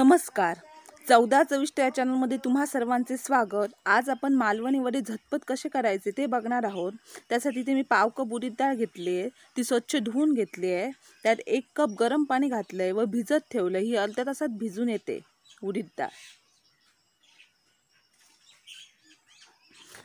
नमस्कार चौदा चविष्ट या चॅनलमध्ये तुम्हा सर्वांचे स्वागत आज आपण मालवणी वडे झटपट कसे करायचे ते बघणार आहोत त्यासाठी ते मी पाव कप उडीद डाळ घेतली आहे ती स्वच्छ धुवून घेतली आहे त्यात एक कप गरम पाणी घातलं आहे व भिजत ठेवलं ही अर्ध्या तासात भिजून येते उडीद डाळ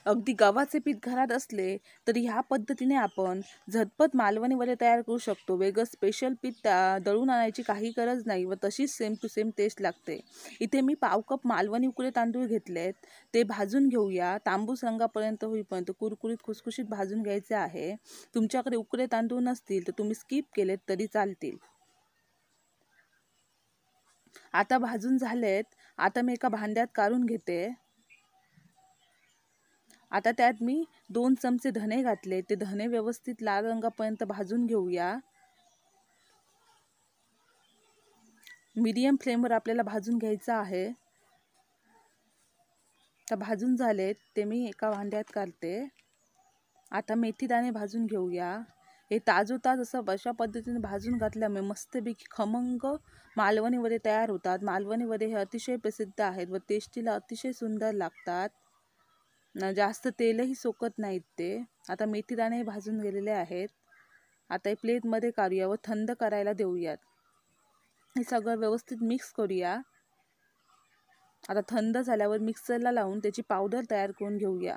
अगदी गव्हाचे पीठ घरात असले तरी ह्या पद्धतीने आपण झटपट मालवणी वडे तयार करू शकतो वेगळं स्पेशल पीठ त्या दळून आणायची काही गरज नाही व तशीच सेम टू सेम टेस्ट लागते इथे मी पाव कप मालवणी उकडे तांदूळ घेतलेत ते भाजून घेऊया तांबूस रंगापर्यंत होईपर्यंत कुरकुरीत खुसखुशीत भाजून घ्यायचे आहे तुमच्याकडे उकडे तांदूळ नसतील तर तुम्ही स्किप केलेत तरी चालतील आता भाजून झालेत आता मी एका भांड्यात काढून घेते आता त्यात मी दोन चमचे धने घातले ते धने व्यवस्थित लाल रंगापर्यंत भाजून घेऊया मीडियम फ्लेमवर आपल्याला भाजून घ्यायचं आहे तर भाजून झाले ते मी एका भांड्यात करते आता मेथीदाणे भाजून घेऊया हे ताज असं अशा पद्धतीने भाजून घातल्यामुळे मस्तपैकी खमंग मालवणीमध्ये तयार होतात मालवणीमध्ये हे अतिशय प्रसिद्ध आहेत व टेस्टीला अतिशय सुंदर लागतात जास्त तेलही सोकत नाहीत ते आता मेथीदाणे भाजून गेलेले आहेत आता हे प्लेटमध्ये काढूया व थंड करायला देऊयात हे सगळं व्यवस्थित मिक्स करूया आता थंड झाल्यावर मिक्सरला लावून त्याची पावडर तयार करून घेऊया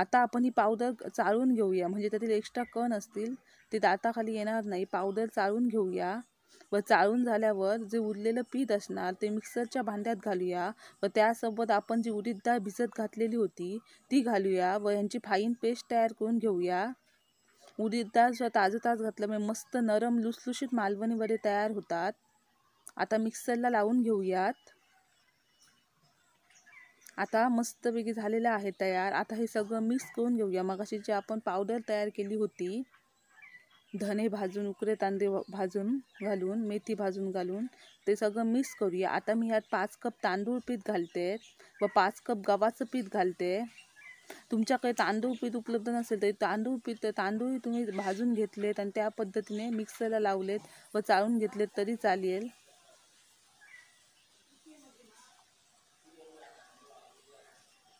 आता आपण ही पावडर चाळून घेऊया म्हणजे त्यातील एक्स्ट्रा कण असतील ते दाताखाली येणार नाही पावडर चाळून घेऊया व चाळून झाल्यावर जे उरलेलं पीठ असणार ते मिक्सरच्या भांड्यात घालूया व त्यासोबत आपण जी उडीद डाळ भिजत घातलेली होती ती घालूया व यांची फाईन पेस्ट तयार करून घेऊया उडीद डाळ किंवा ताजं ताज घातल्यामुळे मस्त नरम लुसलुशीत मालवणी वगैरे तयार होतात आता मिक्सरला लावून घेऊयात आता मस्त मस्तपैकी झालेलं आहे तयार आता हे सगळं मिक्स करून घेऊया मग अशी जी आपण पावडर तयार केली होती धने भाजून उकरे तांदे भाजून घालून मेथी भाजून घालून ते सगळं मिक्स करूया आता मी यात पाच कप तांदूळ पीठ घालते व पाच कप गव्हाचं पीठ घालते तुमच्याकडे तांदूळ पीठ उपलब्ध नसेल तरी तांदूळ पीठ तांदूळही तुम्ही भाजून घेतलेत आणि त्या पद्धतीने मिक्सरला लावलेत व चाळून घेतलेत तरी चालेल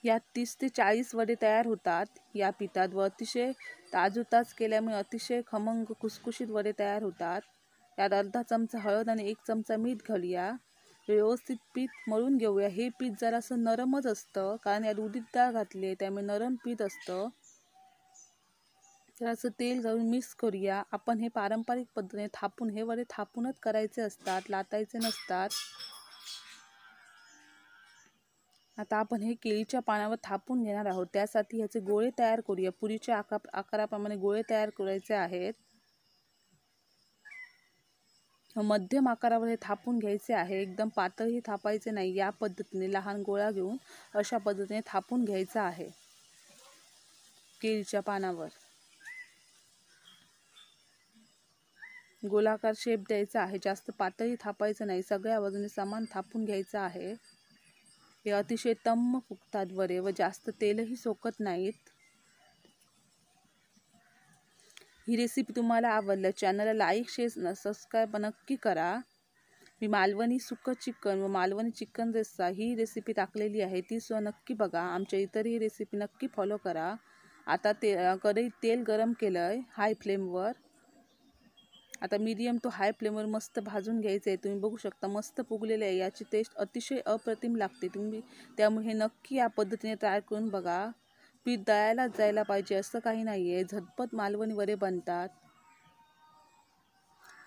यात तीस ते चाळीस वडे तयार होतात या पितात व अतिशय ताजूताज केल्यामुळे अतिशय खमंग खुसखुशीत वडे तयार होतात यात अर्धा चमचा हळद आणि एक चमचा मीठ घालूया व्यवस्थित पीठ मळून घेऊया हे पीठ असं नरमच असतं कारण यात उदित डाळ घातले त्यामुळे नरम पीठ असतं असं तेल घालून मिक्स करूया आपण हे पारंपरिक पद्धतीने थापून हे वडे थापूनच करायचे असतात लाटायचे नसतात आता आपण हे केळीच्या पानावर थापून घेणार आहोत त्यासाठी ह्याचे गोळे तयार करूया पुरीच्या आका आकाराप्रमाणे गोळे तयार करायचे आहेत मध्यम आकारावर हे थापून घ्यायचे आहे एकदम पातळही थापायचे नाही या पद्धतीने लहान गोळा घेऊन अशा पद्धतीने थापून घ्यायचं आहे केळीच्या पानावर गोलाकार शेप द्यायचा आहे जास्त पातळी थापायचं नाही सगळ्या बाजूने समान थापून घ्यायचं आहे हे अतिशय तम्म फुगतात बरे व जास्त तेलही सोकत नाहीत ही रेसिपी तुम्हाला आवडलं चॅनलला लाईक शेअर सबस्क्राईब नक्की करा मी मालवणी सुक चिकन व मालवणी चिकन रेस्सा ही रेसिपी टाकलेली आहे ती सु नक्की बघा आमच्या इतरही रेसिपी नक्की फॉलो करा आता ते कढईत तेल गरम केलं आहे हाय फ्लेमवर आता मीडियम टू हाय फ्लेमवर मस्त भाजून घ्यायचं आहे तुम्ही बघू शकता मस्त पुगलेले आहे याची टेस्ट अतिशय अप्रतिम लागते तुम्ही त्यामुळे नक्की या पद्धतीने ट्राय करून बघा पीठ दळायलाच जायला पाहिजे असं काही नाही आहे झटपट मालवणी वरे बनतात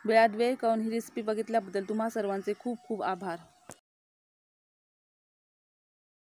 वेळात वेळ काढून ही रेसिपी बघितल्याबद्दल तुम्हा सर्वांचे खूप खूप आभार